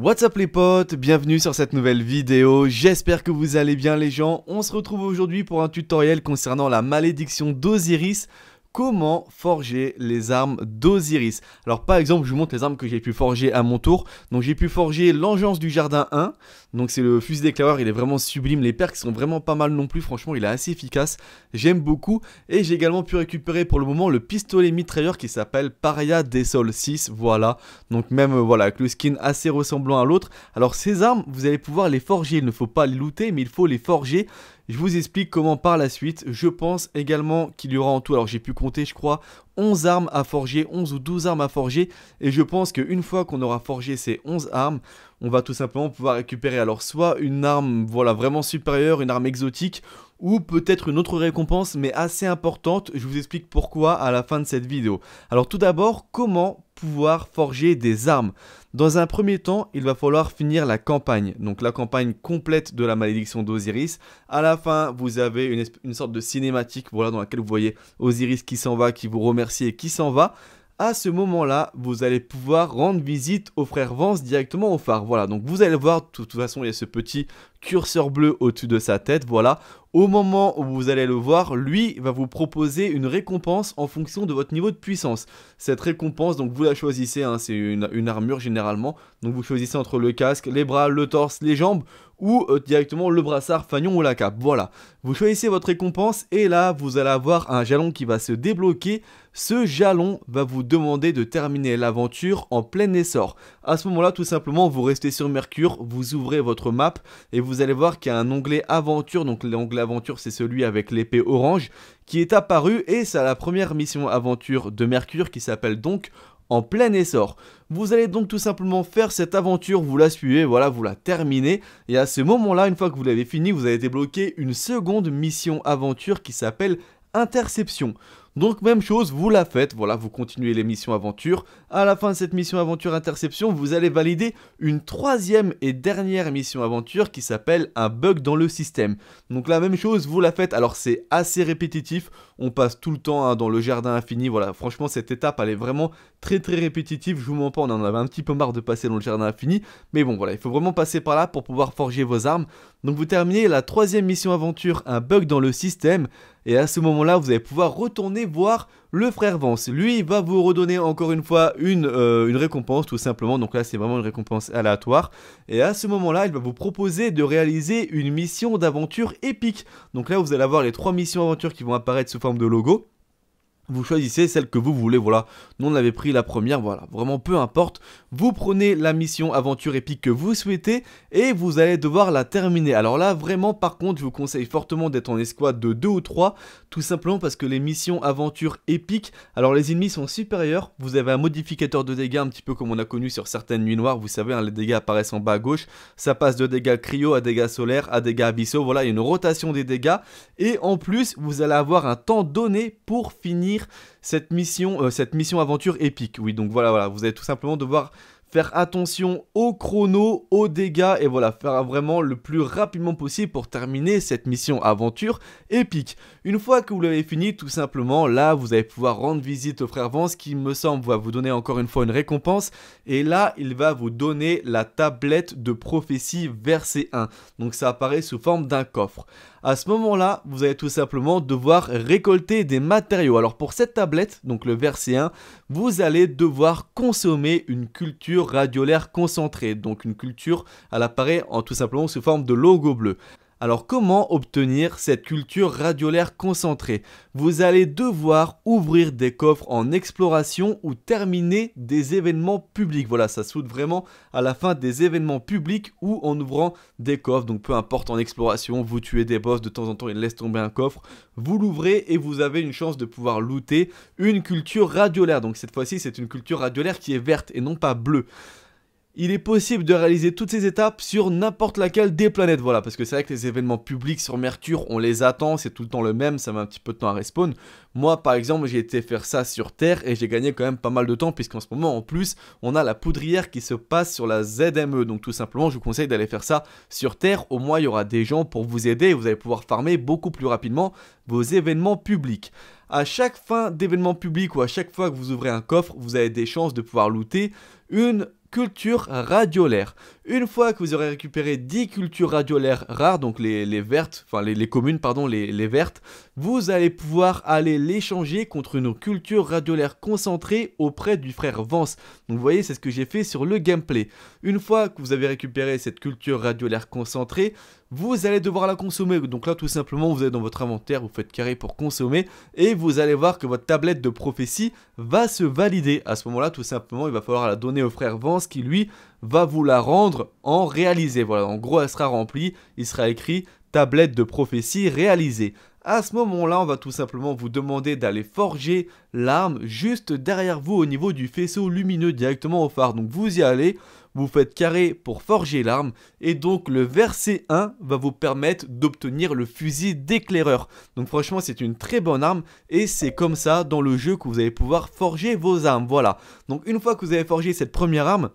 What's up les potes, bienvenue sur cette nouvelle vidéo, j'espère que vous allez bien les gens, on se retrouve aujourd'hui pour un tutoriel concernant la malédiction d'Osiris, comment forger les armes d'Osiris. Alors par exemple, je vous montre les armes que j'ai pu forger à mon tour. Donc j'ai pu forger l'engeance du jardin 1. Donc c'est le fusil d'éclaireur, il est vraiment sublime. Les perks sont vraiment pas mal non plus, franchement il est assez efficace. J'aime beaucoup. Et j'ai également pu récupérer pour le moment le pistolet mitrailleur qui s'appelle Paria des Sols 6. Voilà, donc même euh, voilà, avec le skin assez ressemblant à l'autre. Alors ces armes, vous allez pouvoir les forger, il ne faut pas les looter mais il faut les forger. Je vous explique comment par la suite. Je pense également qu'il y aura en tout, alors j'ai pu compter, je crois, 11 armes à forger, 11 ou 12 armes à forger. Et je pense qu'une fois qu'on aura forgé ces 11 armes, on va tout simplement pouvoir récupérer alors soit une arme voilà vraiment supérieure, une arme exotique, ou peut-être une autre récompense mais assez importante, je vous explique pourquoi à la fin de cette vidéo. Alors tout d'abord, comment pouvoir forger des armes Dans un premier temps, il va falloir finir la campagne, donc la campagne complète de la malédiction d'Osiris. À la fin, vous avez une, sorte de cinématique voilà, dans laquelle vous voyez Osiris qui s'en va, qui vous remercie et qui s'en va à ce moment-là, vous allez pouvoir rendre visite au frère Vance directement au phare. Voilà, donc vous allez le voir, de toute façon, il y a ce petit curseur bleu au-dessus de sa tête, voilà. Au moment où vous allez le voir, lui va vous proposer une récompense en fonction de votre niveau de puissance. Cette récompense, donc vous la choisissez, hein, c'est une, une, armure généralement. Donc vous choisissez entre le casque, les bras, le torse, les jambes ou euh, directement le brassard Fagnon ou la cape. Voilà, vous choisissez votre récompense et là vous allez avoir un jalon qui va se débloquer. Ce jalon va vous demander de terminer l'aventure en plein essor. À ce moment-là, tout simplement, vous restez sur Mercure, vous ouvrez votre map et vous allez voir qu'il y a un onglet aventure. Donc l'onglet aventure, c'est celui avec l'épée orange qui est apparu et c'est la première mission aventure de Mercure qui s'appelle donc en plein essor. Vous allez donc tout simplement faire cette aventure, vous la suivez, voilà, vous la terminez. Et à ce moment-là, une fois que vous l'avez fini, vous allez débloquer une seconde mission aventure qui s'appelle Interception. Donc même chose, vous la faites, voilà, vous continuez les missions aventure. À la fin de cette mission aventure interception, vous allez valider une troisième et dernière mission aventure qui s'appelle un bug dans le système. Donc la même chose, vous la faites. Alors c'est assez répétitif, on passe tout le temps hein, dans le jardin infini. Voilà, franchement cette étape elle est vraiment très très répétitive. Je vous mens pas, on en avait un petit peu marre de passer dans le jardin infini. Mais bon voilà, il faut vraiment passer par là pour pouvoir forger vos armes. Donc vous terminez la troisième mission aventure, un bug dans le système. Et à ce moment-là, vous allez pouvoir retourner voir le frère Vance. Lui, il va vous redonner encore une fois une, euh, une récompense, tout simplement. Donc là, c'est vraiment une récompense aléatoire. Et à ce moment-là, il va vous proposer de réaliser une mission d'aventure épique. Donc là, vous allez avoir les trois missions d'aventure qui vont apparaître sous forme de logo vous choisissez celle que vous voulez, voilà. Nous on avait pris la première, voilà. Vraiment peu importe. Vous prenez la mission aventure épique que vous souhaitez et vous allez devoir la terminer. Alors là, vraiment, par contre, je vous conseille fortement d'être en escouade de 2 ou 3, tout simplement parce que les missions aventure épique, alors les ennemis sont supérieurs. Vous avez un modificateur de dégâts, un petit peu comme on a connu sur certaines nuits noires. Vous savez, hein, les dégâts apparaissent en bas à gauche. Ça passe de dégâts cryo à dégâts solaires à dégâts abyssaux. Voilà, il y a une rotation des dégâts. Et en plus, vous allez avoir un temps donné pour finir cette mission, euh, cette mission aventure épique. Oui, donc voilà, vous allez tout simplement devoir faire attention au chrono, aux dégâts et voilà, faire vraiment le plus rapidement possible pour terminer cette mission aventure épique. Une fois que vous l'avez fini, tout simplement, là, vous allez pouvoir rendre visite au frère Vance qui, me semble, va vous donner encore une fois une récompense et là, il va vous donner la tablette de prophétie verset 1. Donc ça apparaît sous forme d'un coffre à ce moment-là, vous allez tout simplement devoir récolter des matériaux. Alors pour cette tablette, donc le verset 1, vous allez devoir consommer une culture radiolaire concentrée, donc une culture à l'appareil en tout simplement sous forme de logo bleu. Alors comment obtenir cette culture radiolaire concentrée Vous allez devoir ouvrir des coffres en exploration ou terminer des événements publics. Voilà, ça soude vraiment à la fin des événements publics ou en ouvrant des coffres. Donc peu importe en exploration, vous tuez des boss, de temps en temps ils laisse tomber un coffre, vous l'ouvrez et vous avez une chance de pouvoir looter une culture radiolaire. Donc cette fois-ci c'est une culture radiolaire qui est verte et non pas bleue il est possible de réaliser toutes ces étapes sur n'importe laquelle des planètes, voilà, parce que c'est vrai que les événements publics sur Mercure, on les attend, c'est tout le temps le même, ça met un petit peu de temps à respawn. Moi, par exemple, j'ai été faire ça sur Terre et j'ai gagné quand même pas mal de temps, puisqu'en ce moment, en plus, on a la poudrière qui se passe sur la ZME, donc tout simplement, je vous conseille d'aller faire ça sur Terre, au moins, il y aura des gens pour vous aider et vous allez pouvoir farmer beaucoup plus rapidement vos événements publics. À chaque fin d'événement public ou à chaque fois que vous ouvrez un coffre, vous avez des chances de pouvoir looter une culture radiolaire. Une fois que vous aurez récupéré 10 cultures radiolaires rares, donc les, vertes, enfin les, communes, pardon, les vertes, vous allez pouvoir aller l'échanger contre une culture radiolaire concentrée auprès du frère Vance. Donc vous voyez, c'est ce que j'ai fait sur le gameplay. Une fois que vous avez récupéré cette culture radiolaire concentrée, vous allez devoir la consommer. Donc là, tout simplement, vous allez dans votre inventaire, vous faites carré pour consommer, et vous allez voir que votre tablette de prophétie va se valider. À ce moment-là, tout simplement, il va falloir la donner au frère Vance qui, lui, va vous la rendre en réalisé. Voilà, en gros, elle sera remplie, il sera écrit tablette de prophétie réalisée. À ce moment-là, on va tout simplement vous demander d'aller forger l'arme juste derrière vous au niveau du faisceau lumineux directement au phare. Donc vous y allez, vous faites carré pour forger l'arme et donc le verset 1 va vous permettre d'obtenir le fusil d'éclaireur. Donc franchement c'est une très bonne arme et c'est comme ça dans le jeu que vous allez pouvoir forger vos armes. Voilà, donc une fois que vous avez forgé cette première arme,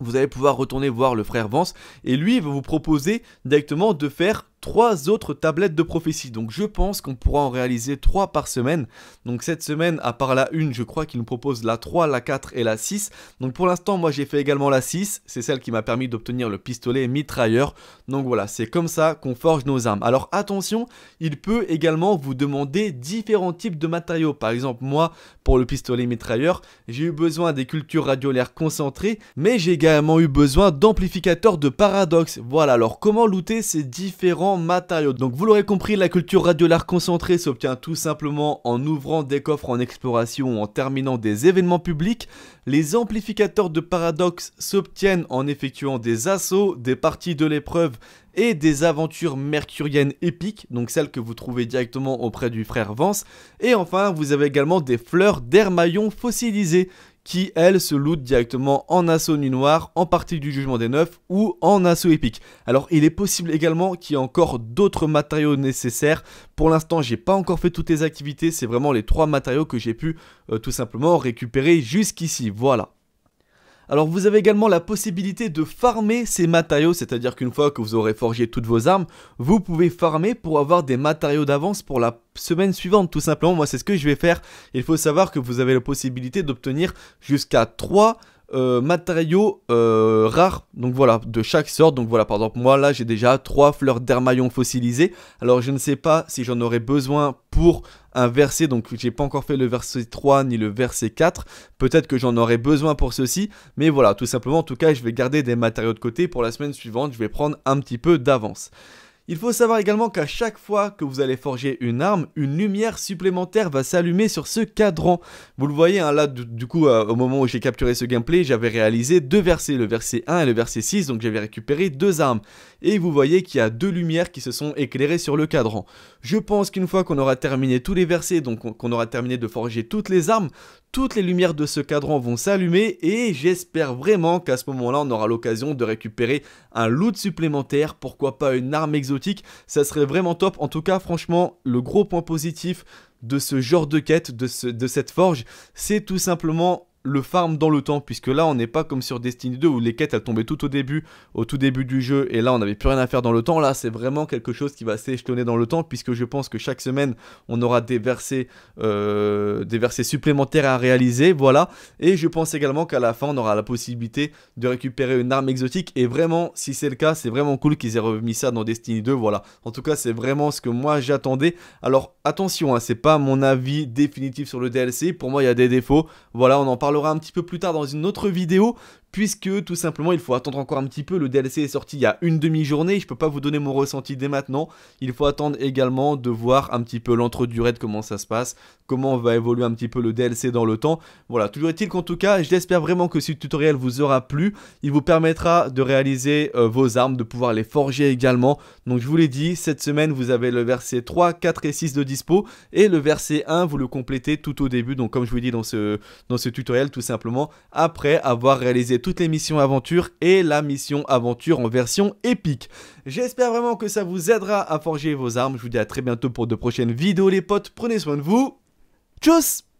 vous allez pouvoir retourner voir le frère Vance et lui il va vous proposer directement de faire trois autres tablettes de prophétie. Donc je pense qu'on pourra en réaliser trois par semaine. Donc cette semaine, à part la 1, je crois qu'il nous propose la 3, la 4 et la 6. Donc pour l'instant, moi j'ai fait également la 6. C'est celle qui m'a permis d'obtenir le pistolet mitrailleur. Donc voilà, c'est comme ça qu'on forge nos armes. Alors attention, il peut également vous demander différents types de matériaux. Par exemple, moi, pour le pistolet mitrailleur, j'ai eu besoin des cultures radiolaires concentrées, mais j'ai également eu besoin d'amplificateurs de paradoxe. Voilà, alors comment looter ces différents matériaux. Donc vous l'aurez compris, la culture radiolaire concentrée s'obtient tout simplement en ouvrant des coffres en exploration ou en terminant des événements publics. Les amplificateurs de paradoxe s'obtiennent en effectuant des assauts, des parties de l'épreuve et des aventures mercuriennes épiques, donc celles que vous trouvez directement auprès du frère Vance. Et enfin, vous avez également des fleurs d'hermaillon fossilisées qui, elle se loot directement en assaut nuit noire, en partie du jugement des neufs ou en assaut épique. Alors, il est possible également qu'il y ait encore d'autres matériaux nécessaires. Pour l'instant, j'ai pas encore fait toutes les activités, c'est vraiment les trois matériaux que j'ai pu euh, tout simplement récupérer jusqu'ici. Voilà. Alors vous avez également la possibilité de farmer ces matériaux, c'est-à-dire qu'une fois que vous aurez forgé toutes vos armes, vous pouvez farmer pour avoir des matériaux d'avance pour la semaine suivante tout simplement. Moi c'est ce que je vais faire. Il faut savoir que vous avez la possibilité d'obtenir jusqu'à 3 euh, matériaux euh, rares, donc voilà, de chaque sorte. Donc voilà, par exemple, moi là j'ai déjà trois fleurs d'hermaillon fossilisées. Alors je ne sais pas si j'en aurais besoin pour un verset, donc j'ai pas encore fait le verset 3 ni le verset 4. Peut-être que j'en aurai besoin pour ceci, mais voilà, tout simplement, en tout cas, je vais garder des matériaux de côté pour la semaine suivante, je vais prendre un petit peu d'avance. Il faut savoir également qu'à chaque fois que vous allez forger une arme, une lumière supplémentaire va s'allumer sur ce cadran. Vous le voyez hein, là du, coup euh, au moment où j'ai capturé ce gameplay, j'avais réalisé deux versets, le verset 1 et le verset 6, donc j'avais récupéré deux armes. Et vous voyez qu'il y a deux lumières qui se sont éclairées sur le cadran. Je pense qu'une fois qu'on aura terminé tous les versets, donc qu'on aura terminé de forger toutes les armes, toutes les lumières de ce cadran vont s'allumer et j'espère vraiment qu'à ce moment-là on aura l'occasion de récupérer un loot supplémentaire, pourquoi pas une arme exotique, ça serait vraiment top. En tout cas franchement le gros point positif de ce genre de quête, de, cette forge, c'est tout simplement le farm dans le temps, puisque là on n'est pas comme sur Destiny 2 où les quêtes elles tombaient tout au début, au tout début du jeu, et là on n'avait plus rien à faire dans le temps, là c'est vraiment quelque chose qui va s'échelonner dans le temps, puisque je pense que chaque semaine on aura des versets, euh, des versets supplémentaires à réaliser, voilà, et je pense également qu'à la fin on aura la possibilité de récupérer une arme exotique, et vraiment si c'est le cas, c'est vraiment cool qu'ils aient remis ça dans Destiny 2, voilà, en tout cas c'est vraiment ce que moi j'attendais, alors attention, hein, c'est pas mon avis définitif sur le DLC, pour moi il y a des défauts, voilà on en parle l'aura un petit peu plus tard dans une autre vidéo puisque tout simplement il faut attendre encore un petit peu, le DLC est sorti il y a une demi-journée, je peux pas vous donner mon ressenti dès maintenant, il faut attendre également de voir un petit peu l'entre-durée de comment ça se passe, comment va évoluer un petit peu le DLC dans le temps, voilà, toujours est-il qu'en tout cas, j'espère vraiment que ce tutoriel vous aura plu, il vous permettra de réaliser euh, vos armes, de pouvoir les forger également, donc je vous l'ai dit, cette semaine vous avez le verset 3, 4 et 6 de dispo, et le verset 1 vous le complétez tout au début, donc comme je vous l'ai dit dans ce, dans ce tutoriel, tout simplement, après avoir réalisé toutes les missions aventure et la mission aventure en version épique. J'espère vraiment que ça vous aidera à forger vos armes. Je vous dis à très bientôt pour de prochaines vidéos les potes. Prenez soin de vous. Tchuss